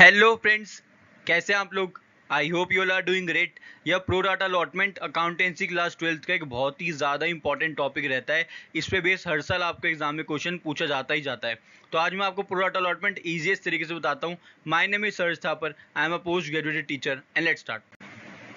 hello friends कैसे आप लोग I hope you are doing great यह pro rata allotment accountancy class twelfth का एक बहुत ही ज़्यादा इंपॉर्टेंट टॉपिक रहता है इस पे बेस हर साल आपके एग्जाम में क्वेश्चन पूछा जाता ही जाता है तो आज मैं आपको प्रो डाटा अलॉटमेंट ईजिएस्ट तरीके से बताता हूँ माय नेम इज सर्ज पर I am a post graduated teacher and let start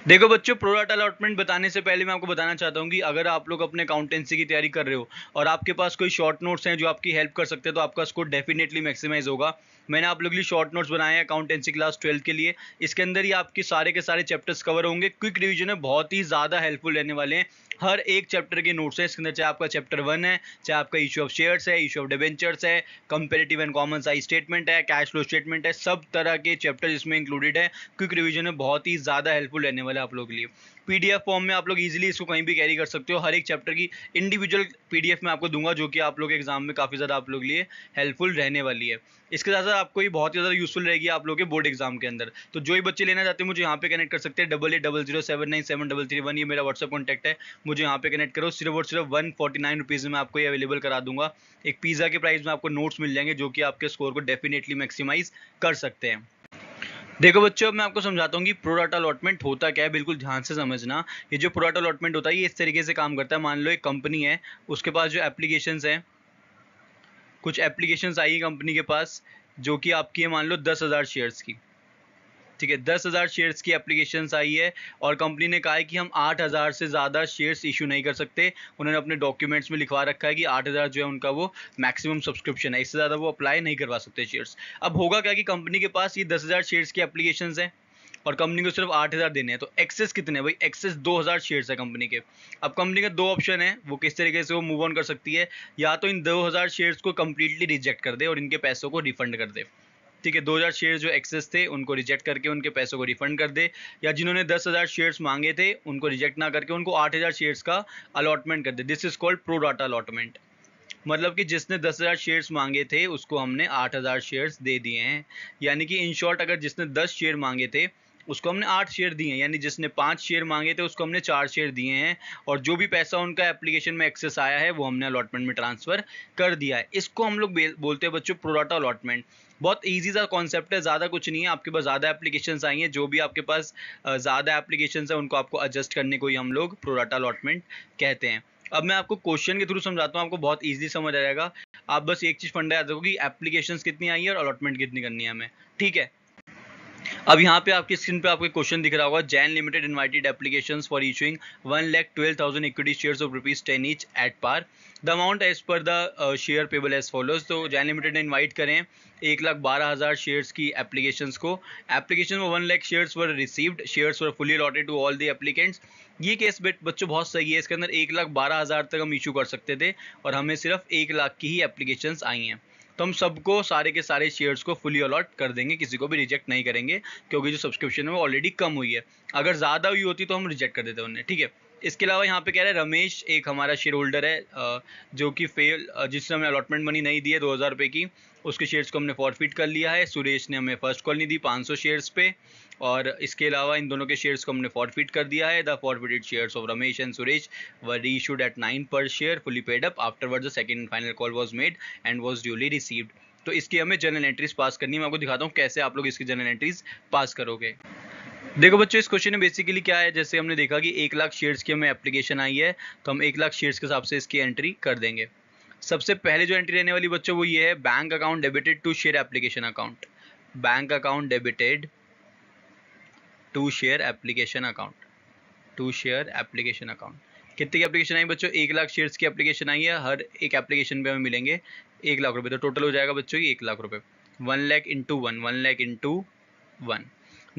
देखो बच्चों प्रोडक्ट अलॉटमेंट बताने से पहले मैं आपको बताना चाहता हूँ कि अगर आप लोग अपने अकाउंटेंसी की तैयारी कर रहे हो और आपके पास कोई शॉर्ट नोट्स हैं जो आपकी हेल्प कर सकते हैं तो आपका स्कोर डेफिनेटली मैक्सिमाइज होगा मैंने आप लोग के लिए शॉर्ट नोट्स बनाए हैं अकाउंटेंसी क्लास ट्वेल्थ के लिए इसके अंदर ही आपके सारे के सारे चैप्टर्स कवर होंगे क्विक रिविजन में बहुत ही ज़्यादा हेल्पफुल रहने वाले हैं हर एक चैप्टर के नोट्स हैं इसके अंदर चाहे आपका चैप्टर वन है चाहे आपका इशू ऑफ शेयर्स है इशू ऑफ डिवेंचर्स है comparative and common size statement है कैश फ्लो स्टेटमेंट है सब तरह के चैप्टर इसमें इंक्लूडेड है क्विक रिविजन में बहुत ही ज़्यादा हेल्पफुल रहने वाला आप लोगों के लिए पीडीएफ फॉर्म में आप लोग इजीली इसको कहीं भी कैरी कर सकते हो हर एक चैप्टर की इंडिविजुअल पीडीएफ में आपको दूंगा जो कि आप लोग एग्जाम में काफ़ी ज़्यादा आप लोग लिए हेल्पफुल रहने वाली है इसके साथ साथ आपको ये बहुत ही ज़्यादा यूजफुल रहेगी आप लोग के बोर्ड एग्जाम के अंदर तो जो ही बच्चे लेना चाहते हैं मुझे यहाँ पे कनेक्ट कर सकते हैं double eight double zero seven nine seven double three one ये मेरा व्हाट्सअप कॉन्टैक्ट है मुझे यहाँ पे कनेक्ट करो सिर्फ और सिर्फ वन फोर्टी नाइन रुपीज़ में आपको ये अवेलेबल करा दूंगा एक पिज़्ज़ा के प्राइस में आपको नोट्स मिल जाएंगे जो कि आपके स्कोर को डेफिनेटली मैक्सिमाइज कर सकते हैं देखो बच्चों अब मैं आपको समझाता हूँ कि प्रोडक्ट अलॉटमेंट होता क्या है बिल्कुल ध्यान से समझना ये जो प्रोडक्ट अलॉटमेंट होता है ये इस तरीके से काम करता है मान लो एक कंपनी है उसके पास जो एप्लीकेशन हैं कुछ एप्लीकेशंस आई है कंपनी के पास जो कि आपकी है मान लो दस हज़ार शेयर्स की ठीक है दस हज़ार शेयर्स की एप्लीकेशन आई है और कंपनी ने कहा है कि हम आठ हज़ार से ज़्यादा शेयर्स इशू नहीं कर सकते उन्होंने अपने डॉक्यूमेंट्स में लिखवा रखा है कि आठ हज़ार जो है उनका वो मैक्सिमम सब्सक्रिप्शन है इससे ज़्यादा वो अप्लाई नहीं करवा सकते शेयर्स अब होगा क्या कि कंपनी के पास ये दस हज़ार शेयर्स की एप्लीकेशन हैं और कंपनी को सिर्फ आठ हज़ार देने हैं तो एक्सेस कितने भाई एक्सेस दो हज़ार शेयर्स है कंपनी के अब कंपनी के दो ऑप्शन है वो किस तरीके से वो मूव ऑन कर सकती है या तो इन दो हज़ार शेयर्स को कम्प्लीटली रिजेक्ट कर दे और इनके पैसों को रिफंड कर दे ठीक है हज़ार शेयर्स जो एक्सेस थे उनको रिजेक्ट करके उनके पैसों को रिफंड कर दे या जिन्होंने हज़ार शेयर्स मांगे थे उनको रिजेक्ट ना करके उनको हजार शेयर्स का अलॉटमेंट कर दे this is called pro rata allotment मतलब कि जिसने दस हज़ार शेयर्स मांगे थे उसको हमने आठ हज़ार शेयर्स दे दिए हैं यानी कि इन शॉर्ट अगर जिसने दस शेयर मांगे थे उसको हमने आठ शेयर दिए हैं यानी जिसने पाँच शेयर मांगे थे उसको हमने चार शेयर दिए हैं और जो भी पैसा उनका एप्लीकेशन में एक्सेस आया है वो हमने अलॉटमेंट में ट्रांसफ़र कर दिया है इसको हम लोग बोलते हैं बच्चों प्रोडाटा अलॉटमेंट बहुत ईजी सा कॉन्सेप्ट है ज़्यादा कुछ नहीं है आपके पास ज़्यादा एप्लीकेशन आई हैं जो भी आपके पास ज़्यादा एप्लीकेशन है उनको आपको एडजस्ट करने को ही हम लोग प्रोडाटा अलॉटमेंट कहते हैं अब मैं आपको क्वेश्चन के थ्रू समझाता हूँ आपको बहुत ईजी समझ आ जाएगा आप बस एक चीज़ फंडा याद रखो कि एप्लीकेशन कितनी आई है और अलॉटमेंट कितनी करनी है हमें ठीक है अब यहाँ पे आपकी स्क्रीन पे आपको क्वेश्चन दिख रहा होगा Jain limited invited application for issuing one lakh twelve thousand equity share of rupees ten each at par the amount as per the share payable as follows तो जैन लिमिटेड ने इन्वाइट करें एक लाख बारह हज़ार शेयर्स की एप्लीकेशन को एप्लीकेशन में one lakh shares were received shares were fully allotted to all the applicants ये केस बेट बच्चों बहुत सही है इसके अंदर एक लाख बारह हज़ार तक हम इशू कर सकते थे और हमें सिर्फ एक लाख की ही एप्लीकेशन आई हैं तो हम सबको सारे के सारे शेयर्स को फुली अलॉट कर देंगे किसी को भी रिजेक्ट नहीं करेंगे क्योंकि जो सब्सक्रिप्शन है वो ऑलरेडी कम हुई है अगर ज़्यादा हुई होती तो हम रिजेक्ट कर देते उन्हें ठीक है इसके अलावा यहाँ पे कह रहे हैं रमेश एक हमारा शेयर होल्डर है जो कि फेल जिसने हमें अलॉटमेंट मनी नहीं दी है दो हज़ार रुपये की उसके शेयर्स को हमने फॉरफिट कर लिया है सुरेश ने हमें फर्स्ट कॉल नहीं दी 500 शेयर्स पे और इसके अलावा इन दोनों के शेयर्स को हमने फॉरफिट कर दिया है the forfeited shares of Ramesh and Suresh were reissued at nine per share fully paid up word the second final call was made and was duly received तो इसकी हमें जनरल एंट्रीज पास करनी है मैं आपको दिखाता हूँ कैसे आप लोग इसकी जनरल एंट्रीज पास करोगे देखो बच्चों इस क्वेश्चन में बेसिकली क्या है जैसे हमने देखा कि एक लाख शेयर्स की हमें एप्लीकेशन आई है तो हम एक लाख शेयर्स के हिसाब से इसकी एंट्री कर देंगे सबसे पहले जो एंट्री रहने वाली बच्चों वो ये है bank account debited to share application account bank account debited to share application account to share application account कितने की एप्लीकेशन आई बच्चों एक लाख शेयर्स की एप्लीकेशन आई है हर एक एप्लीकेशन पे हमें मिलेंगे एक लाख रुपए तो टोटल हो जाएगा बच्चों की एक लाख रुपए one lakh into one one lakh into one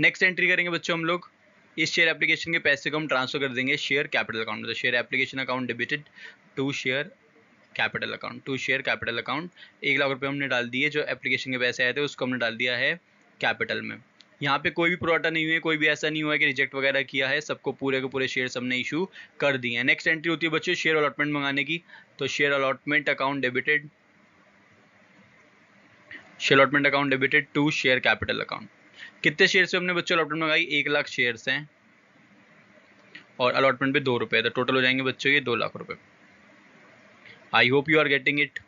next entry करेंगे बच्चों हम लोग इस शेयर एप्लीकेशन के पैसे को हम ट्रांसफर कर देंगे शेयर कैपिटल अकाउंट तो share application account debited to share capital account to share capital account एक लाख रुपये हमने डाल दिए जो एप्लीकेशन के पैसे आए थे उसको हमने डाल दिया है कैपिटल में यहाँ पे कोई भी प्रोटा नहीं हुए कोई भी ऐसा नहीं हुआ है कि रिजेक्ट वगैरह किया है सबको पूरे के पूरे शेयर हमने इशू कर दिए हैं नेक्स्ट एंट्री होती है बच्चों शेयर अलॉटमेंट मंगाने की तो share allotment account debited share allotment account debited to share capital account कितने शेयर से हमने बच्चों अलॉटमेंट मंगाई एक लाख शेयर हैं और अलॉटमेंट पे दो रुपए तो टोटल हो जाएंगे बच्चों ये दो लाख रुपए I hope you are getting it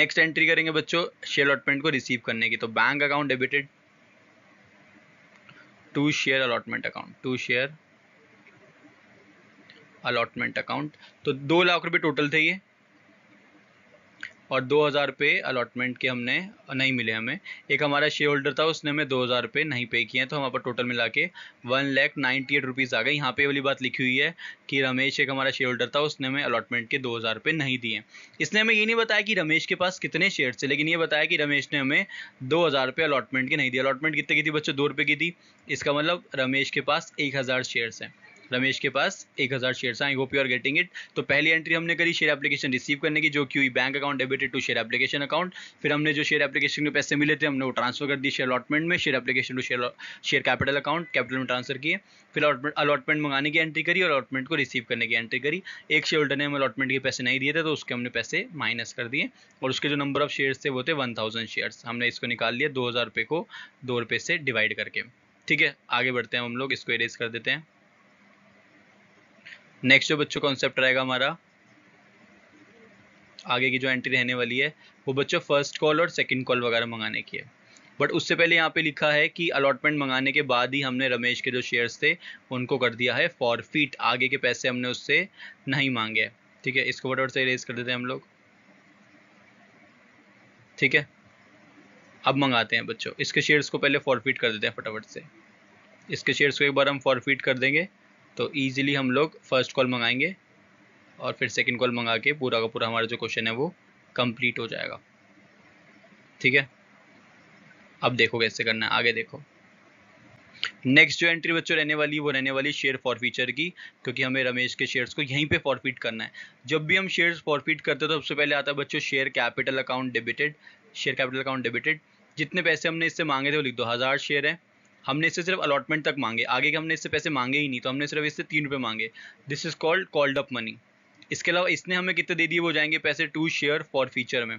next entry करेंगे बच्चों शेयर अलॉटमेंट को रिसीव करने की तो bank account debited to share allotment account to share allotment account तो दो लाख रुपए टोटल थे ये और दो हज़ार रुपये अलॉटमेंट के हमने नहीं मिले हमें एक हमारा शेयर होल्डर था उसने हमें दो हज़ार रुपये नहीं पे किए हैं तो हमारे पास टोटल मिला के one lakh ninety eight rupees आ गए यहाँ पे वाली बात लिखी हुई है कि रमेश एक हमारा शेयर होल्डर था उसने हमें अलॉटमेंट के दो हज़ार रुपये नहीं दिए इसने हमें ये नहीं बताया कि रमेश के पास कितने शेयर थे लेकिन ये बताया कि रमेश ने हमें दो हज़ार रुपये अलॉटमेंट के नहीं दिए अलॉटमेंट कितने की थी बच्चों दो रुपये की थी इसका मतलब रमेश के पास एक हज़ार शेयर्स हैं रमेश के पास एक हज़ार share I hope you are getting it तो पहली एंट्री हमने करी शेयर एप्लीकेशन रिसीव करने की जो कि हुई bank account debited to share application account फिर हमने जो शेयर एप्लीकेशन के पैसे मिले थे हमने वो ट्रांसफर कर दिए शेयर अलॉटमेंट में share application to share share capital account capital में ट्रांसफर किए फिर अलॉटमेंट मंगाने की एंट्री करी और अलॉटमेंट को रिसीव करने की एंट्री करी एक शेयर होल्डर ने हम अलॉटमेंट के पैसे नहीं दिए थे तो उसके हमने पैसे माइनस कर दिए और उसके जो नंबर ऑफ शेयर्स थे वो थे वन थाउजेंड शेयर्स हमने इसको निकाल लिया दो हज़ार रुपये को दो रुपये से डिवाइड करके ठीक है आगे बढ़ते हैं हम लोग इसको इरेज कर देते हैं नेक्स्ट जो बच्चों कॉन्सेप्ट रहेगा हमारा आगे की जो एंट्री रहने वाली है वो बच्चों फर्स्ट कॉल और सेकंड कॉल वगैरह मंगाने की है बट उससे पहले यहाँ पे लिखा है कि अलॉटमेंट मंगाने के बाद ही हमने रमेश के जो शेयर्स थे उनको कर दिया है फॉर फीट आगे के पैसे हमने उससे नहीं मांगे ठीक है इसको फटाफट से रेज कर देते हैं हम लोग ठीक है अब मंगाते हैं बच्चों इसके शेयर्स को पहले फॉरफिट कर देते हैं फटाफट से इसके शेयर्स को एक बार हम फॉरफिट कर देंगे तो ईजिली हम लोग फर्स्ट कॉल मंगाएंगे और फिर सेकेंड कॉल मंगा के पूरा का पूरा हमारा जो क्वेश्चन है वो कंप्लीट हो जाएगा ठीक है अब देखो कैसे करना है आगे देखो नेक्स्ट जो एंट्री बच्चों रहने वाली वो रहने वाली शेयर फॉरफीचर की क्योंकि हमें रमेश के शेयर्स को यहीं पे फॉरफिट करना है जब भी हम शेयर्स फॉरफिट करते हैं तो सबसे पहले आता है बच्चों share capital account debited share capital account debited जितने पैसे हमने इससे मांगे थे वो लिख दो हज़ार शेयर है हमने इससे सिर्फ अलॉटमेंट तक मांगे आगे के हमने इससे पैसे मांगे ही नहीं तो हमने सिर्फ इससे तीन रुपये मांगे this is called called up money इसके अलावा इसने हमें कितने दे दिए वो जाएंगे पैसे टू शेयर फॉर फीचर में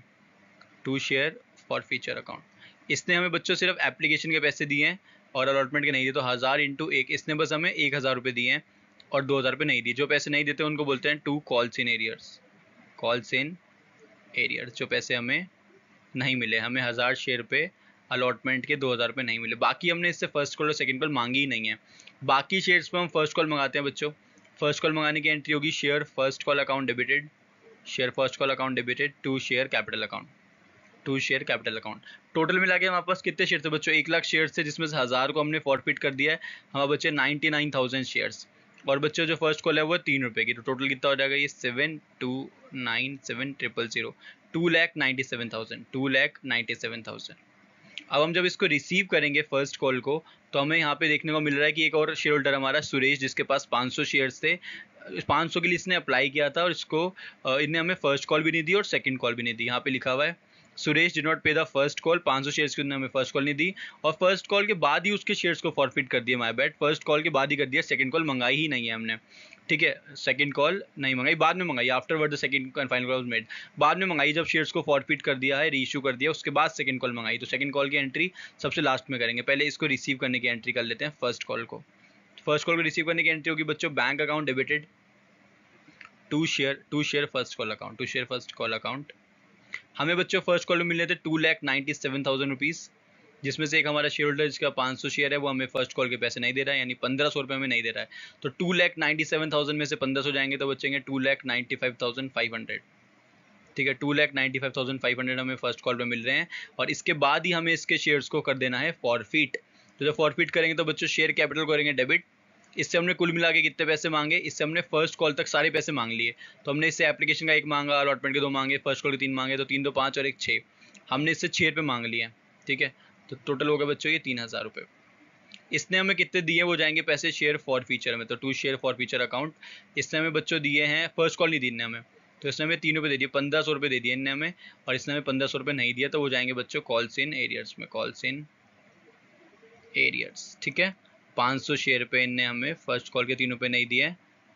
to share forfeiture account इसने हमें बच्चों सिर्फ एप्लीकेशन के पैसे दिए हैं और अलॉटमेंट के नहीं दिए तो हज़ार इंटू एक इसने बस हमें एक हज़ार रुपये दिए हैं और दो हज़ार रुपये नहीं दिए जो पैसे नहीं देते उनको बोलते हैं to calls in arrears calls in arrears जो पैसे हमें नहीं मिले हमें हज़ार शेयर पे अलॉटमेंट के दो हज़ार रुपए नहीं मिले बाकी हमने इससे फर्स्ट कॉल और सेकंड कॉल मांगी ही नहीं है बाकी शेयर्स पर हम फर्स्ट कॉल मंगाते हैं बच्चों फर्स्ट कॉल मंगाने की एंट्री होगी share first call account debited share first call account debited to share capital account to share capital account total मिला के हमारे पास कितने शेयर थे बच्चों एक लाख शेयर थे जिसमें से हज़ार को हमने फॉरफिट कर दिया है हमारे बच्चे नाइन्टी नाइन थाउजेंड शेयर्स और बच्चों जो फर्स्ट कॉल है वो तीन रुपये की तो टोटल कितना हो जाएगा ये seven two nine seven triple zero two lakh ninety seven thousand two lakh ninety seven thousand अब हम जब इसको रिसीव करेंगे फर्स्ट कॉल को तो हमें यहाँ पे देखने को मिल रहा है कि एक और शेयर होल्डर हमारा सुरेश जिसके पास 500 शेयर्स थे 500 के लिए इसने अप्लाई किया था और इसको इन्हें हमें फर्स्ट कॉल भी नहीं दी और सेकंड कॉल भी नहीं दी यहाँ पे लिखा हुआ है Suresh did not pay the first call 500 shares की हमें फर्स्ट कॉल नहीं दी और फर्स्ट कॉल के बाद ही उसके शेयर्स को फॉरफिट कर दिया माय बैट फर्स्ट कॉल के बाद ही कर दिया सेकंड कॉल मंगाई ही नहीं है हमने ठीक है सेकंड कॉल नहीं मंगाई बाद में मंगाई word the second final call made बाद में मंगाई जब शेयर्स को फॉरफिट कर दिया है रीइशू कर दिया उसके बाद सेकंड कॉल मंगाई तो सेकंड कॉल की एंट्री सबसे लास्ट में करेंगे पहले इसको रिसीव करने की एंट्री कर लेते हैं फर्स्ट कॉल को फर्स्ट कॉल को रिसीव करने की एंट्री होगी बच्चों bank account debited to share to share first call account to share first call account हमें बच्चों फर्स्ट कॉल में मिले थे two lakh ninety seven thousand rupees जिसमें से एक हमारा शेयर होल्डर जिसका पाँच सौ शेयर है वो हमें फर्स्ट कॉल के पैसे नहीं दे रहा है यानी पंद्रह सौ रुपये हमें नहीं दे रहा है तो two lakh ninety seven thousand में से पंद्रह सौ जाएंगे तो बचेंगे two lakh ninety five thousand five hundred ठीक है two lakh ninety five thousand five hundred हमें फर्स्ट कॉल पर मिल रहे हैं और इसके बाद ही हमें इसके शेयर्स को कर देना है फॉरफिट तो जब फॉरफिट करेंगे तो बच्चों शेयर कैपिटल करेंगे डेबिट इससे हमने कुल मिला के कितने पैसे मांगे इससे हमने फर्स्ट कॉल तक सारे पैसे मांग लिए तो हमने इससे एप्लीकेशन का एक मांगा अलॉटमेंट के दो मांगे फर्स्ट कॉल के तीन मांगे तो तीन दो पाँच और एक छः हमने इससे छः रुपये मांग लिए ठीक है तो टोटल होगा बच्चों ये तीन हज़ार रुपये इसने हमें कितने दिए वो जाएंगे पैसे शेयर फॉर फीचर में तो to share forfeiture account इसने हमें बच्चों दिए हैं फर्स्ट कॉल नहीं दी हमें तो इसने हमें तीन रुपये दे दिए पंद्रह सौ रुपये दे दिए इनने हमें और इसने हमें पंद्रह सौ रुपये नहीं दिया तो वो जाएंगे बच्चों कॉल्स इन एरियर्स में कॉल्स इन एरियर्स ठीक है पाँच सौ शेयर पे इनने हमें फर्स्ट कॉल के तीन रुपये नहीं दिए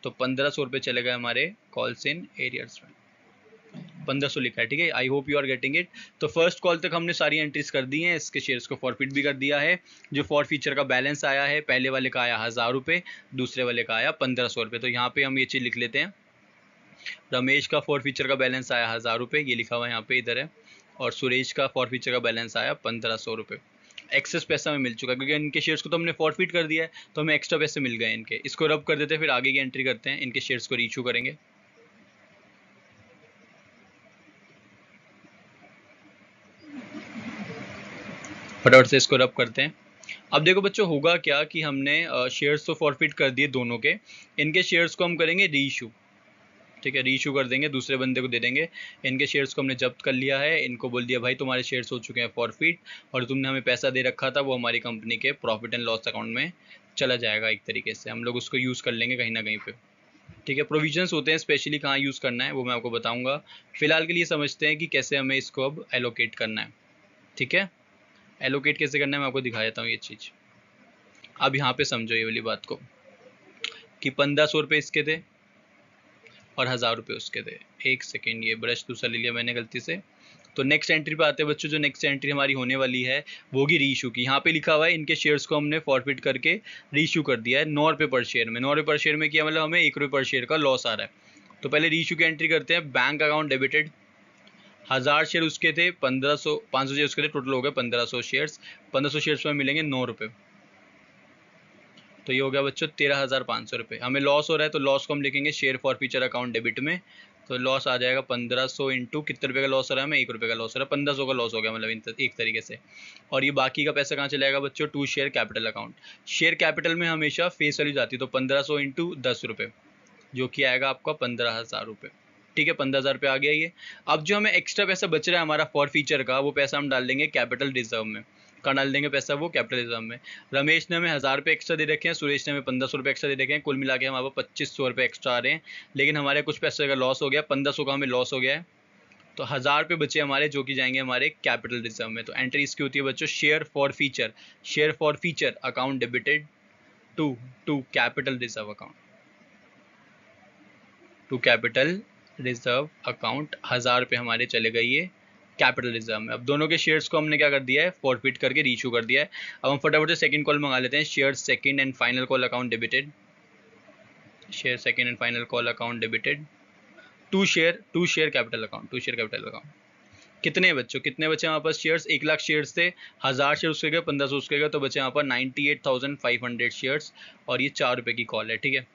तो पंद्रह सौ रुपये चले गए हमारे कॉल्स इन एरियर्स में पंद्रह सौ लिखा है ठीक है I hope you are getting it तो फर्स्ट कॉल तक हमने सारी एंट्रीज कर दी हैं इसके शेयर्स को फॉरफिट भी कर दिया है जो फॉर फीचर का बैलेंस आया है पहले वाले का आया हज़ार रुपये दूसरे वाले का आया पंद्रह सौ रुपये तो यहाँ पे हम ये चीज़ लिख लेते हैं रमेश का फॉर फीचर का बैलेंस आया हज़ार रुपये ये लिखा हुआ है यहाँ पे इधर है और सुरेश का फॉर फीचर का बैलेंस आया पंद्रह सौ रुपये एक्सेस पैसा हमें मिल चुका है क्योंकि इनके शेयर्स को तो हमने फॉरफिट कर दिया है तो हमें एक्स्ट्रा पैसे मिल गए इनके इसको रब कर देते हैं फिर आगे की एंट्री करते हैं इनके शेयर्स को रीचू करेंगे फटाफट से इसको रब करते हैं अब देखो बच्चों होगा क्या कि हमने शेयर्स तो फॉरफिट कर दिए दोनों के इनके शेयर्स को हम करेंगे रीशू ठीक है रीशू कर देंगे दूसरे बंदे को दे देंगे इनके शेयर्स को हमने जब्त कर लिया है इनको बोल दिया भाई तुम्हारे शेयर्स हो चुके हैं फॉरफिट और तुमने हमें पैसा दे रखा था वो हमारी कंपनी के प्रॉफिट एंड लॉस अकाउंट में चला जाएगा एक तरीके से हम लोग उसको यूज़ कर लेंगे कहीं ना कहीं पर ठीक है प्रोविजन्स होते हैं स्पेशली कहाँ यूज़ करना है वो मैं आपको बताऊँगा फिलहाल के लिए समझते हैं कि कैसे हमें इसको अब एलोकेट करना है ठीक है एलोकेट कैसे करना है मैं आपको दिखा देता हूँ ये चीज़ अब यहाँ पे समझो ये वाली बात को कि पंद्रह सौ रुपये इसके थे और हज़ार रुपये उसके थे एक सेकेंड ये ब्रश दूसरा ले लिया मैंने गलती से तो नेक्स्ट एंट्री पे आते हैं बच्चों जो नेक्स्ट एंट्री हमारी होने वाली है वो भी रीशू की यहाँ पे लिखा हुआ है इनके शेयर्स को हमने फॉरफिट करके रीशू कर दिया है नौ रुपये पर शेयर में नौ रुपये पर शेयर में किया मतलब हमें एक रुपये पर शेयर का लॉस आ रहा है तो पहले रीशू की एंट्री करते हैं बैंक अकाउंट डेबिटेड हज़ार शेयर उसके थे पंद्रह सौ पाँच सौ शेयर उसके थे टोटल हो गए पंद्रह सौ शेयर्स पंद्रह सौ शेयर्स में मिलेंगे नौ रुपये तो ये हो गया बच्चों तेरह हज़ार पाँच सौ रुपये हमें लॉस हो रहा है तो लॉस को हम लिखेंगे share forfeiture account debit में तो लॉस आ जाएगा पंद्रह सौ इंटू कितने रुपये का लॉस हो रहा है हमें एक रुपये का लॉस हो रहा है पंद्रह सौ का लॉस हो गया मतलब एक तरीके से और ये बाकी का पैसा कहाँ चलाएगा बच्चों to share capital account share capital में हमेशा फेस वैल्यू जाती है तो पंद्रह सौ इंटू दस रुपये जो कि आएगा आपका पंद्रह हज़ार रुपये ठीक है पंद्रह हज़ार रुपये आ गया ये अब जो हमें एक्स्ट्रा पैसा बच रहा है हमारा फॉर फ्यूचर का वो पैसा हम डाल देंगे कैपिटल रिजर्व में का डाल देंगे पैसा वो कैपिटलिज्म में रमेश ने हमें हज़ार रुपये एक्स्ट्रा दे रखे हैं सुरेश ने हमें पंद्रह सौ रुपये एक्स्ट्रा दे रखे हैं कुल मिला के हमारे पच्चीस सौ रुपये एक्स्ट्रा आ रहे हैं लेकिन हमारे कुछ पैसे का लॉस हो गया पंद्रह सौ का हमें लॉस हो गया है तो हज़ार रुपये बचे हमारे जो कि जाएंगे हमारे कैपिटल रिजर्व में तो एंट्री इसकी होती है बच्चों share forfeiture share forfeiture account debited to to capital reserve account to capital reserve account हज़ार रुपये हमारे चले गए कैपिटलिज्म अब दोनों के शेयर्स को हमने क्या कर दिया है फॉरफिट करके रीशू कर दिया है अब हम फटाफट से सेकंड कॉल मंगा लेते हैं share second and final call account debited share second and final call account debited to share to share capital account to share capital account कितने बच्चों कितने बच्चे वहाँ पर शेयर्स एक लाख शेयर्स थे हज़ार शेयर उसके गए पंद्रह सौ उसके गए तो बच्चे वहाँ पर ninety eight thousand five hundred shares और ये चार रुपये की कॉल है ठीक है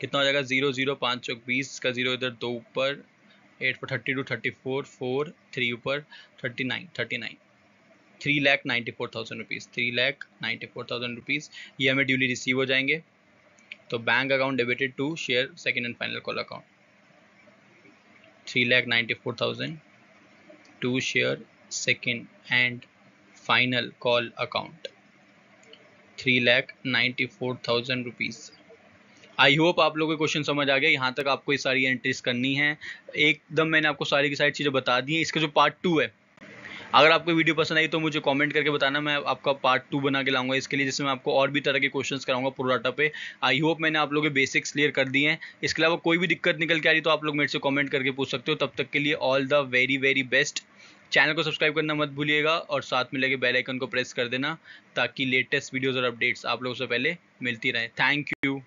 कितना हो जाएगा जीरो जीरो पाँच चौक बीस का जीरो इधर दो ऊपर eight four thirty two thirty four four three ऊपर thirty nine thirty nine three lakh ninety four thousand rupees three lakh ninety four thousand rupees ये हमें ड्यूली रिसीव हो जाएंगे तो bank account debited to share second and final call account three lakh ninety four thousand to share second and final call account three lakh ninety four thousand rupees I hope आप लोगों को question समझ आ गया यहाँ तक आपको ये सारी एंट्रीज करनी है एकदम मैंने आपको सारी की सारी चीज़ें बता दी हैं इसका जो पार्ट टू है अगर आपको वीडियो पसंद आई तो मुझे कमेंट करके बताना मैं आपका पार्ट टू बना के लाऊंगा इसके लिए जिसमें मैं आपको और भी तरह के क्वेश्चंस कराऊंगा प्रोडाटा पे आई होप मैंने आप लोगों के बेसिक्स क्लियर कर दिए हैं इसके अलावा कोई भी दिक्कत निकल के आ रही तो आप लोग मेरे से कमेंट करके पूछ सकते हो तब तक के लिए all the very very best channel को सब्सक्राइब करना मत भूलिएगा और साथ में लगे बेलाइकन को प्रेस कर देना ताकि लेटेस्ट वीडियोज़ और अपडेट्स आप लोगों से पहले मिलती रहे थैंक यू